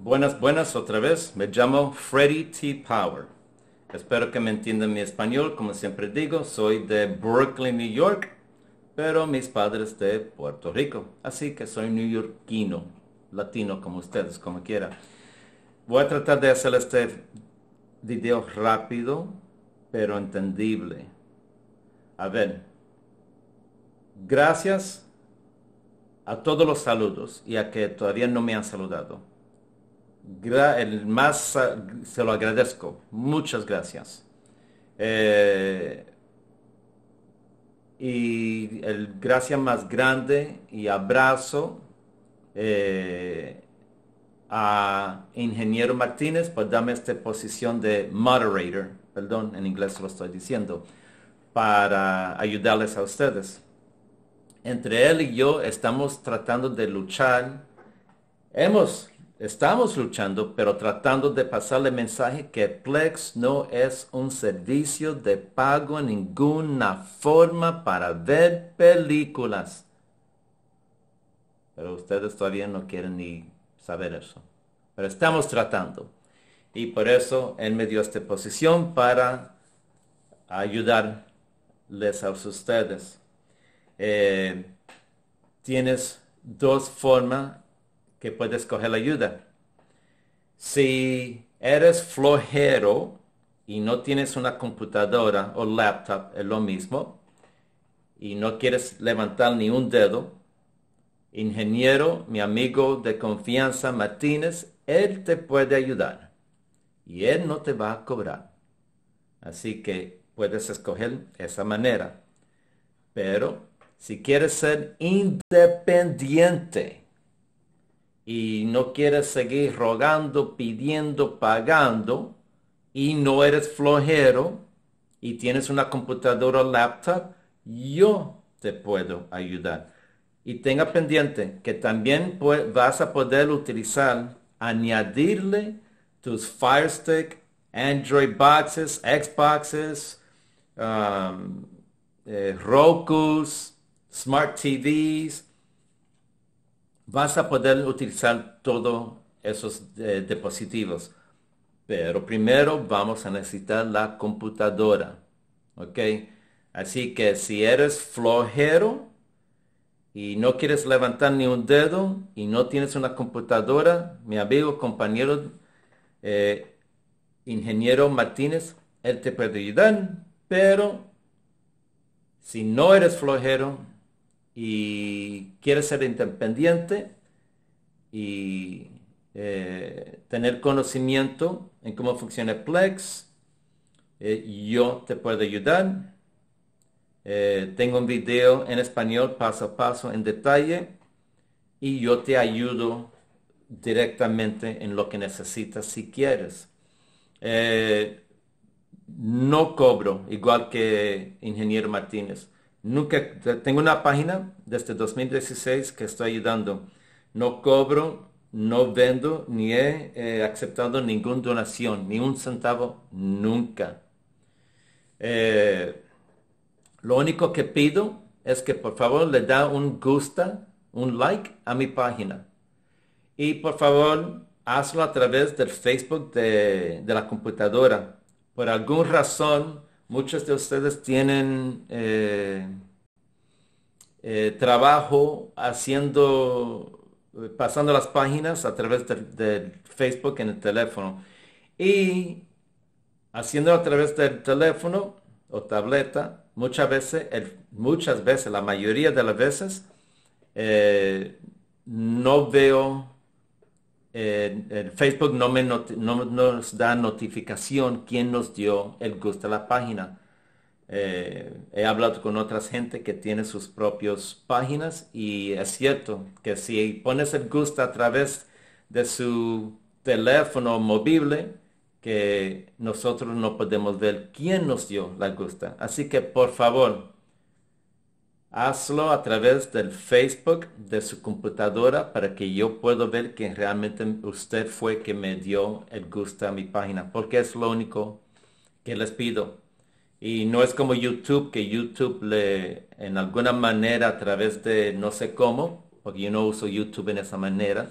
Buenas, buenas otra vez. Me llamo Freddy T. Power. Espero que me entiendan mi español. Como siempre digo, soy de Brooklyn, New York, pero mis padres de Puerto Rico. Así que soy neoyorquino, latino como ustedes, como quiera. Voy a tratar de hacer este video rápido, pero entendible. A ver. Gracias a todos los saludos y a que todavía no me han saludado el más ah, se lo agradezco. Muchas gracias. Eh, y el gracias más grande y abrazo eh, a Ingeniero Martínez por pues darme esta posición de moderator, perdón, en inglés lo estoy diciendo, para ayudarles a ustedes. Entre él y yo estamos tratando de luchar. Hemos Estamos luchando, pero tratando de pasarle mensaje que Plex no es un servicio de pago en ninguna forma para ver películas. Pero ustedes todavía no quieren ni saber eso. Pero estamos tratando. Y por eso Él me dio esta posición para ayudarles a ustedes. Eh, tienes dos formas que puedes coger la ayuda. Si eres flojero y no tienes una computadora o laptop, es lo mismo, y no quieres levantar ni un dedo, ingeniero, mi amigo de confianza Martínez, él te puede ayudar y él no te va a cobrar. Así que puedes escoger esa manera. Pero si quieres ser independiente, y no quieres seguir rogando, pidiendo, pagando y no eres flojero y tienes una computadora laptop, yo te puedo ayudar. Y tenga pendiente que también vas a poder utilizar, añadirle tus Fire Stick, Android boxes, Xboxes, um, eh, Rokus, Smart TVs, vas a poder utilizar todos esos eh, dispositivos. Pero primero vamos a necesitar la computadora. ¿Ok? Así que si eres flojero y no quieres levantar ni un dedo y no tienes una computadora, mi amigo, compañero, eh, ingeniero Martínez, él te puede ayudar. Pero si no eres flojero, y quieres ser independiente y eh, tener conocimiento en cómo funciona Plex, eh, yo te puedo ayudar. Eh, tengo un video en español paso a paso en detalle y yo te ayudo directamente en lo que necesitas si quieres. no cobro igual que ingeniero Martínez. Nunca, tengo una página desde 2016 que estoy ayudando. No cobro, no vendo, ni he eh, aceptado ninguna donación, ni un centavo, nunca. Eh, lo único que pido es que por favor le da un gusta, un like a mi página. Y por favor, hazlo a través del Facebook de la computadora. Por alguna razón, Muchos de ustedes tienen eh, eh, trabajo haciendo, pasando las páginas a través del de Facebook en el teléfono. Y haciendo a través del teléfono o tableta, muchas veces, muchas veces, la mayoría de las veces, eh, no veo Facebook no, nos da notificación quién nos dio el gusto a la página. Eh, he hablado con otras gente que tiene sus propias páginas y es cierto que si pones el gusto a través de su teléfono móvil que nosotros no podemos ver quién nos dio la gusta. Así que por favor, Hazlo a través del Facebook de su computadora para que yo pueda ver que realmente usted fue que me dio el gusto a mi página, porque es lo único que les pido. Y no es como YouTube, que YouTube le, en alguna manera a través de no sé cómo, porque yo no uso YouTube en esa manera,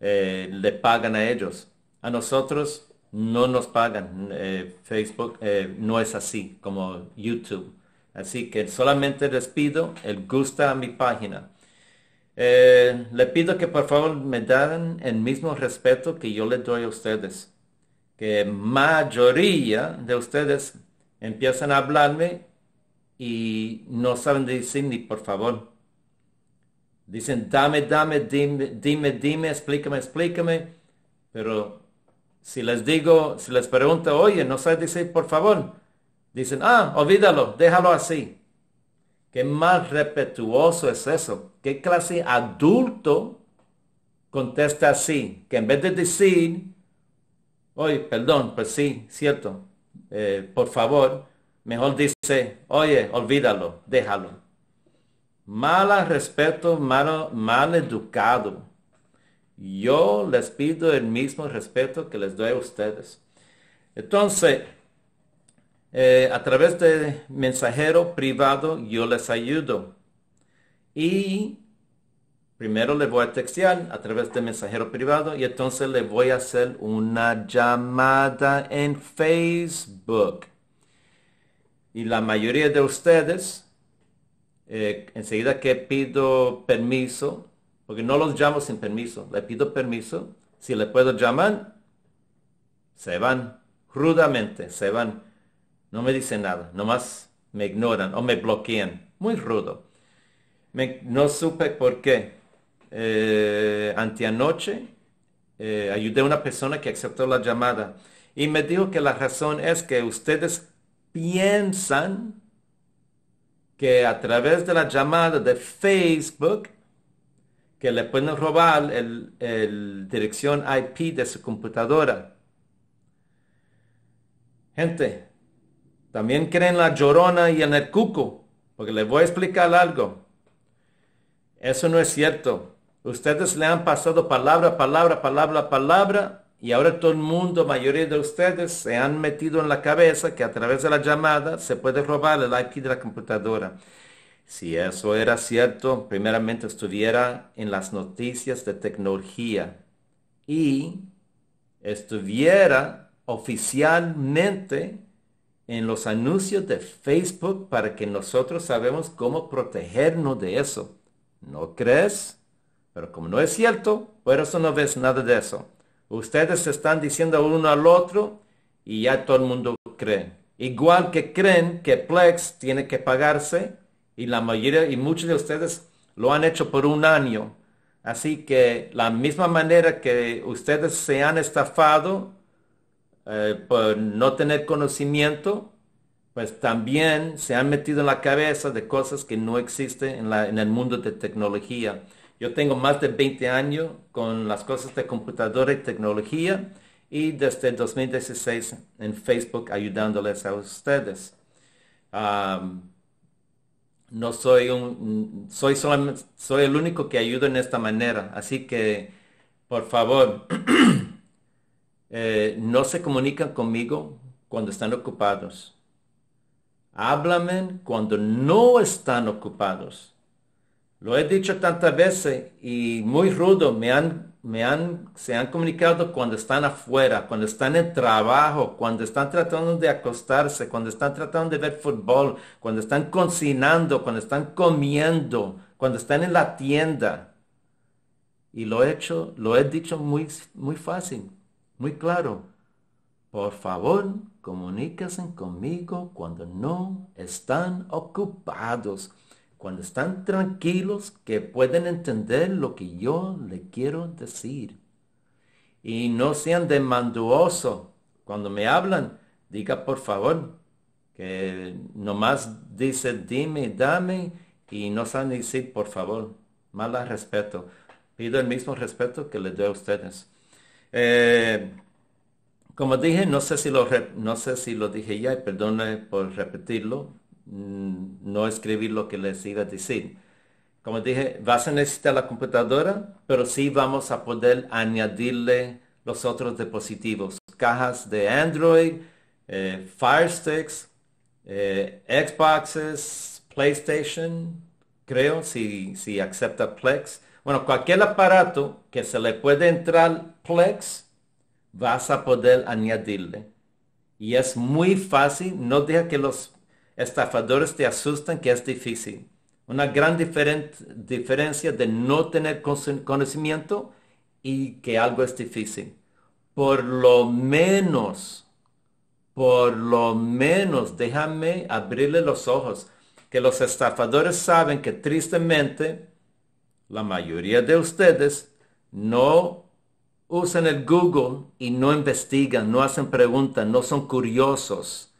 eh, le pagan a ellos. A nosotros no nos pagan. Eh, Facebook eh, no es así como YouTube. Así que solamente les pido el gusto a mi página. Eh, le pido que por favor me den el mismo respeto que yo le doy a ustedes. Que mayoría de ustedes empiezan a hablarme y no saben decir ni por favor. Dicen, dame, dame, dime, dime, dime, explícame, explícame. Pero si les digo, si les pregunto, oye, no sabes decir por favor, Dicen, ah, olvídalo, déjalo así. ¿Qué más respetuoso es eso? ¿Qué clase adulto contesta así? Que en vez de decir, oye, perdón, pues sí, cierto, eh, por favor, mejor dice, oye, olvídalo, déjalo. mala respeto, mal educado. Yo les pido el mismo respeto que les doy a ustedes. Entonces, eh, a través de mensajero privado yo les ayudo. Y primero le voy a textear a través de mensajero privado y entonces le voy a hacer una llamada en Facebook. Y la mayoría de ustedes, eh, enseguida que pido permiso, porque no los llamo sin permiso, le pido permiso, si le puedo llamar, se van, rudamente, se van. No me dicen nada, nomás me ignoran o me bloquean. Muy rudo. no supe por qué. Eh, anoche eh, ayudé a una persona que aceptó la llamada y me dijo que la razón es que ustedes piensan que a través de la llamada de Facebook que le pueden robar el, el dirección IP de su computadora. Gente, también creen la llorona y en el cuco, porque les voy a explicar algo. Eso no es cierto. Ustedes le han pasado palabra, palabra, palabra, palabra, y ahora todo el mundo, mayoría de ustedes, se han metido en la cabeza que a través de la llamada se puede robar el IP de la computadora. Si eso era cierto, primeramente estuviera en las noticias de tecnología y estuviera oficialmente en los anuncios de Facebook para que nosotros sabemos cómo protegernos de eso. ¿No crees? Pero como no es cierto, por eso no ves nada de eso. Ustedes se están diciendo uno al otro y ya todo el mundo cree. Igual que creen que Plex tiene que pagarse y la mayoría y muchos de ustedes lo han hecho por un año. Así que la misma manera que ustedes se han estafado eh, por no tener conocimiento, pues también se han metido en la cabeza de cosas que no existen en, el mundo de tecnología. Yo tengo más de 20 años con las cosas de computadora y tecnología y desde 2016 en Facebook ayudándoles a ustedes. no soy un, soy solamente, soy el único que ayuda en esta manera, así que por favor Eh, no se comunican conmigo cuando están ocupados. Háblame cuando no están ocupados. Lo he dicho tantas veces y muy rudo, me han, me han, se han comunicado cuando están afuera, cuando están en trabajo, cuando están tratando de acostarse, cuando están tratando de ver fútbol, cuando están cocinando, cuando están comiendo, cuando están en la tienda. Y lo he hecho, lo he dicho muy, muy fácil muy claro. Por favor, comuníquense conmigo cuando no están ocupados, cuando están tranquilos que pueden entender lo que yo le quiero decir. Y no sean demanduosos. Cuando me hablan, diga por favor, que nomás dice dime, dame y no sean decir por favor. Mala respeto. Pido el mismo respeto que le doy a ustedes. Eh, como dije, no sé si lo, no sé si lo dije ya, y perdone por repetirlo, mm, no escribí lo que les iba a decir. Como dije, vas a necesitar la computadora, pero sí vamos a poder añadirle los otros dispositivos, cajas de Android, eh, Fire Sticks, eh, Xboxes, PlayStation, creo, si, si acepta Plex. Bueno, cualquier aparato que se le puede entrar Plex, vas a poder añadirle. Y es muy fácil, no deja que los estafadores te asusten, que es difícil. Una gran diferencia de no tener conocimiento y que algo es difícil. Por lo menos, por lo menos, déjame abrirle los ojos, que los estafadores saben que tristemente la mayoría de ustedes no usan el Google y no investigan, no hacen preguntas, no son curiosos.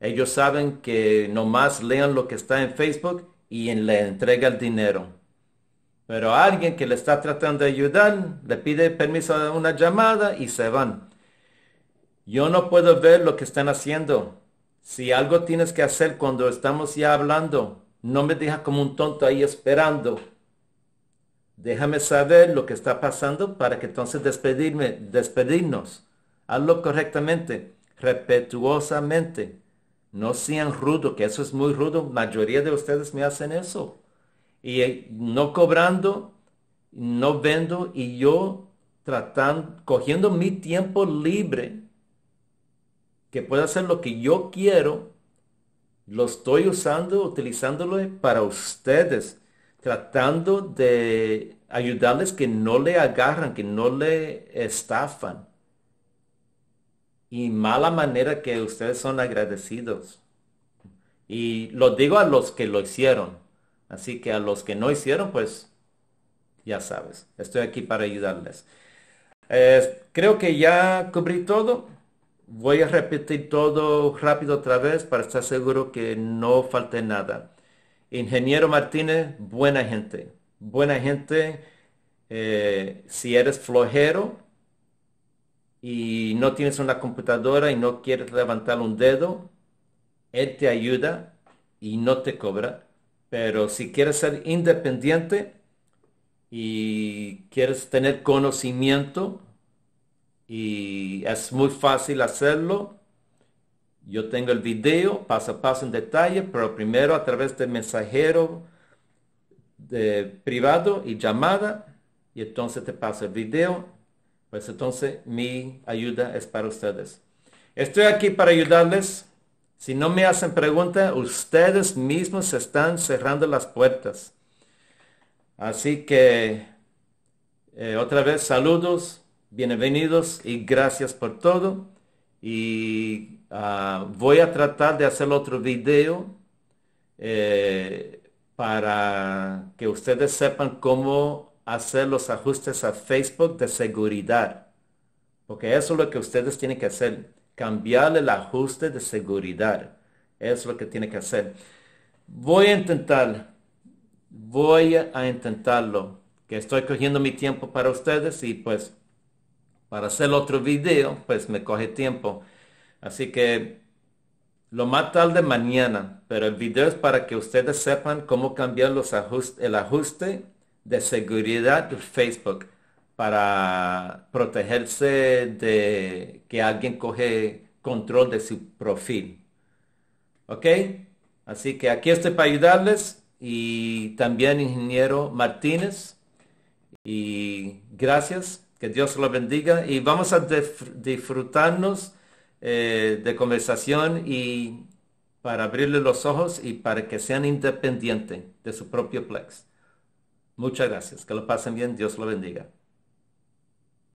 Ellos saben que nomás lean lo que está en Facebook y le entrega el dinero. Pero alguien que le está tratando de ayudar, le pide permiso a una llamada y se van. Yo no puedo ver lo que están haciendo. Si algo tienes que hacer cuando estamos ya hablando, no me dejas como un tonto ahí esperando. Déjame saber lo que está pasando para que entonces despedirme, despedirnos. Hazlo correctamente, respetuosamente. No sean rudos, que eso es muy rudo. La mayoría de ustedes me hacen eso. Y eh, no cobrando, no vendo y yo tratando, cogiendo mi tiempo libre, que pueda hacer lo que yo quiero, lo estoy usando, utilizándolo para ustedes, tratando de ayudarles que no le agarran, que no le estafan. Y mala manera que ustedes son agradecidos. Y lo digo a los que lo hicieron. Así que a los que no hicieron, pues ya sabes, estoy aquí para ayudarles. Eh, creo que ya cubrí todo. Voy a repetir todo rápido otra vez para estar seguro que no falte nada. Ingeniero Martínez, buena gente. Buena gente. Eh, si eres flojero y no tienes una computadora y no quieres levantar un dedo, él te ayuda y no te cobra. Pero si quieres ser independiente y quieres tener conocimiento, y es muy fácil hacerlo, yo tengo el video paso a paso en detalle, pero primero a través de mensajero privado y llamada, y entonces te paso el video, pues entonces mi ayuda es para ustedes. Estoy aquí para ayudarles. Si no me hacen pregunta, ustedes mismos están cerrando las puertas. Así que eh, otra vez saludos, bienvenidos y gracias por todo y ah, voy a tratar de hacer otro video eh, para que ustedes sepan cómo hacer los ajustes a Facebook de seguridad. Porque eso es lo que ustedes tienen que hacer, cambiar el ajuste de seguridad. es lo que tienen que hacer. Voy a intentar, voy a intentarlo, que estoy cogiendo mi tiempo para ustedes y pues para hacer otro video, pues me coge tiempo. Así que lo más de mañana, pero el video es para que ustedes sepan cómo cambiar los ajustes, el ajuste de seguridad de Facebook para protegerse de que alguien coge control de su perfil. ¿Ok? Así que aquí estoy para ayudarles y también ingeniero Martínez. Y gracias que Dios lo bendiga y vamos a disfrutarnos eh, de conversación y para abrirle los ojos y para que sean independientes de su propio plex. Muchas gracias. Que lo pasen bien. Dios lo bendiga.